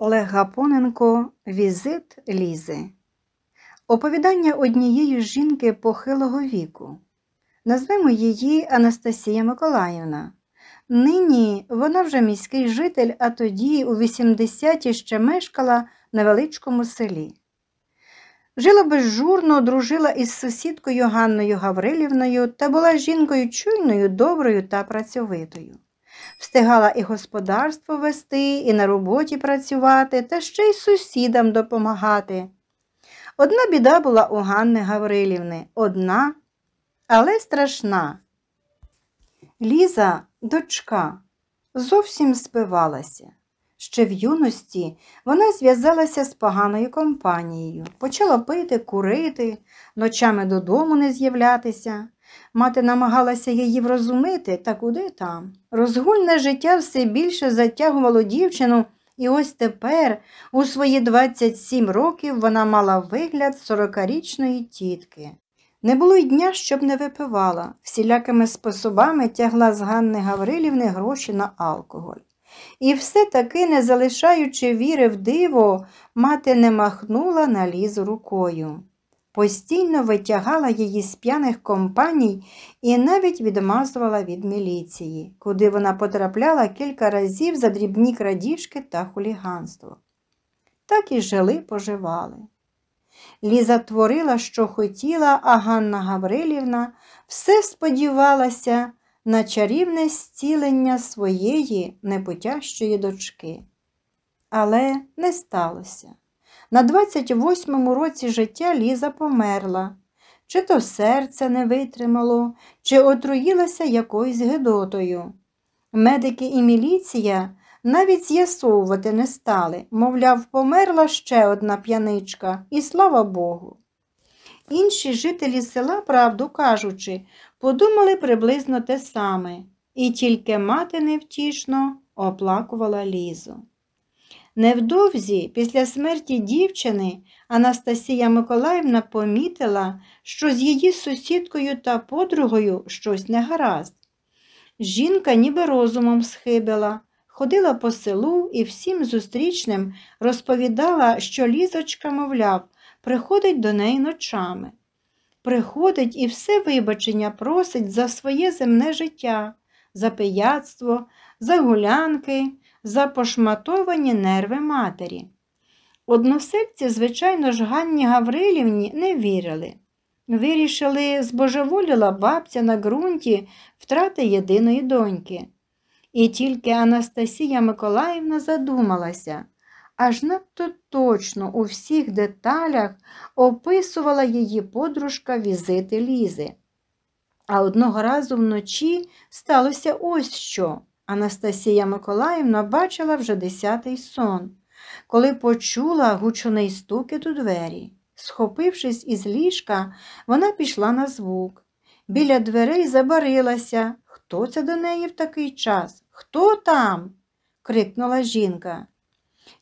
Олег Гапоненко Візит Лізи. Оповідання однієї жінки похилого віку. Назвемо її Анастасія Миколаївна. Нині вона вже міський житель, а тоді у 80-ті ще мешкала на величкому селі. Жила безжурно, дружила із сусідкою Ганною Гаврилівною та була жінкою чуйною, доброю та працьовитою. Встигала і господарство вести, і на роботі працювати, та ще й сусідам допомагати. Одна біда була у Ганни Гаврилівни, одна, але страшна. Ліза, дочка, зовсім спивалася. Ще в юності вона зв'язалася з поганою компанією, почала пити, курити, ночами додому не з'являтися. Мати намагалася її врозумити, та куди там. Розгульне життя все більше затягувало дівчину, і ось тепер, у свої 27 років, вона мала вигляд 40-річної тітки. Не було й дня, щоб не випивала, всілякими способами тягла з Ганни Гаврилівни гроші на алкоголь. І все таки, не залишаючи віри в диво, мати не махнула на ліз рукою постійно витягала її з п'яних компаній і навіть відмазувала від міліції, куди вона потрапляла кілька разів за дрібні крадіжки та хуліганство. Так і жили, поживали. Ліза творила, що хотіла, а Ганна Гаврилівна все сподівалася на чарівне зцілення своєї непотящої дочки. Але не сталося. На 28-му році життя Ліза померла. Чи то серце не витримало, чи отруїлася якоюсь гидотою. Медики і міліція навіть з'ясовувати не стали, мовляв, померла ще одна п'яничка, і слава Богу. Інші жителі села, правду кажучи, подумали приблизно те саме, і тільки мати невтішно оплакувала лізу. Невдовзі, після смерті дівчини, Анастасія Миколаївна помітила, що з її сусідкою та подругою щось негаразд. Жінка ніби розумом схибила, ходила по селу і всім зустрічним розповідала, що лізочка, мовляв, приходить до неї ночами. Приходить і все вибачення просить за своє земне життя, за пияцтво, за гулянки за пошматовані нерви матері. Односельці, звичайно ж, Ганні Гаврилівні не вірили. Вирішили, збожеволіла бабця на ґрунті втрати єдиної доньки. І тільки Анастасія Миколаївна задумалася, аж надто точно у всіх деталях описувала її подружка візити Лізи. А одного разу вночі сталося ось що. Анастасія Миколаївна бачила вже десятий сон, коли почула гучний стукіт у двері. Схопившись із ліжка, вона пішла на звук. Біля дверей забарилася. Хто це до неї в такий час? Хто там? крикнула жінка.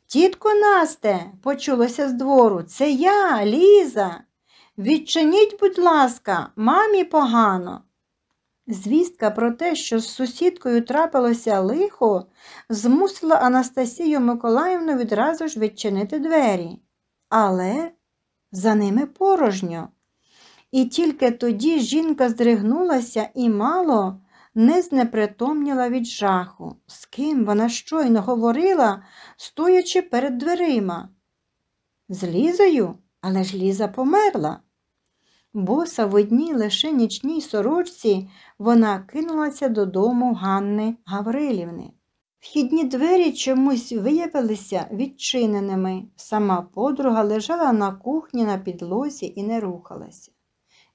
Тітко Насте, почулося з двору, це я, Ліза. Відчиніть, будь ласка, мамі погано. Звістка про те, що з сусідкою трапилося лихо, змусила Анастасію Миколаївну відразу ж відчинити двері, але за ними порожньо. І тільки тоді жінка здригнулася і мало не знепритомніла від жаху, з ким вона щойно говорила, стоячи перед дверима. З Лізою, але ж Ліза померла. Боса в одній лише нічній сорочці вона кинулася додому Ганни Гаврилівни. Вхідні двері чомусь виявилися відчиненими. Сама подруга лежала на кухні на підлозі і не рухалася.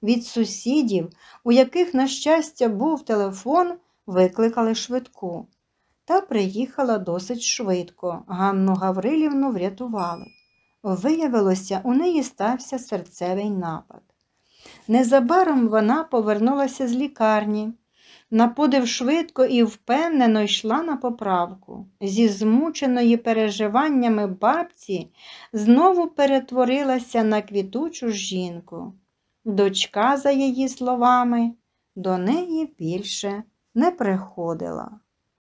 Від сусідів, у яких, на щастя, був телефон, викликали швидку. Та приїхала досить швидко. Ганну Гаврилівну врятували. Виявилося, у неї стався серцевий напад. Незабаром вона повернулася з лікарні. На подив швидко і впевнено йшла на поправку. Зі змученої переживаннями бабці знову перетворилася на квітучу жінку. Дочка, за її словами, до неї більше не приходила.